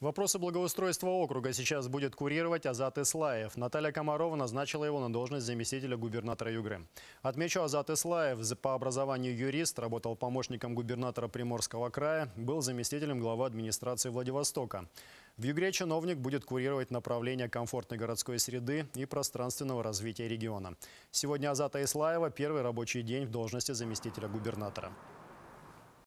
Вопросы благоустройства округа сейчас будет курировать Азат Ислаев. Наталья Комарова назначила его на должность заместителя губернатора Югры. Отмечу, Азат Ислаев по образованию юрист, работал помощником губернатора Приморского края, был заместителем главы администрации Владивостока. В Югре чиновник будет курировать направление комфортной городской среды и пространственного развития региона. Сегодня Азата Ислаева первый рабочий день в должности заместителя губернатора.